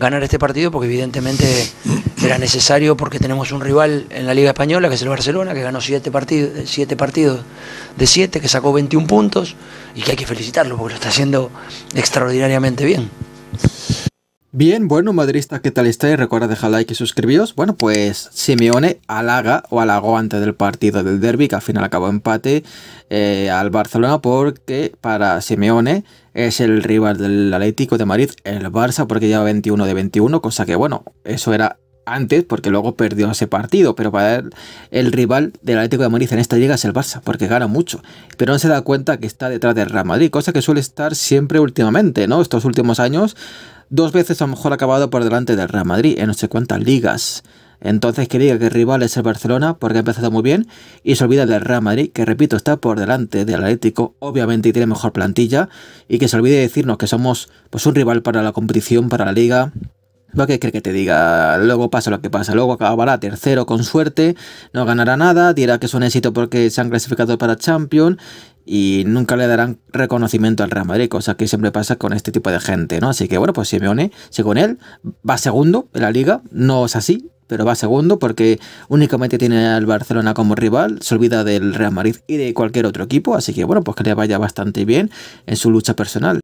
ganar este partido porque evidentemente era necesario porque tenemos un rival en la Liga Española que es el Barcelona, que ganó siete partidos, siete partidos de siete que sacó 21 puntos y que hay que felicitarlo porque lo está haciendo extraordinariamente bien. Bien, bueno, madrista, ¿qué tal estáis? Recuerda dejar like y suscribiros. Bueno, pues Simeone halaga o halagó antes del partido del derby, que al final acabó empate eh, al Barcelona, porque para Simeone es el rival del Atlético de Madrid, el Barça, porque lleva 21 de 21, cosa que, bueno, eso era antes, porque luego perdió ese partido, pero para él el rival del Atlético de Madrid en esta liga es el Barça, porque gana mucho, pero no se da cuenta que está detrás del Real Madrid, cosa que suele estar siempre últimamente, ¿no? Estos últimos años dos veces a lo mejor acabado por delante del Real Madrid en no sé cuántas ligas. Entonces quería que el rival es el Barcelona porque ha empezado muy bien y se olvida del Real Madrid, que repito, está por delante del Atlético, obviamente y tiene mejor plantilla, y que se olvide decirnos que somos pues un rival para la competición, para la liga, ¿Para que cree que te diga? Luego pasa lo que pasa. Luego acabará tercero con suerte, no ganará nada, dirá que es un éxito porque se han clasificado para Champions y nunca le darán reconocimiento al Real Madrid, cosa que siempre pasa con este tipo de gente, ¿no? Así que bueno, pues Simeone, según él, va segundo en la liga, no es así, pero va segundo porque únicamente tiene al Barcelona como rival, se olvida del Real Madrid y de cualquier otro equipo, así que bueno, pues que le vaya bastante bien en su lucha personal.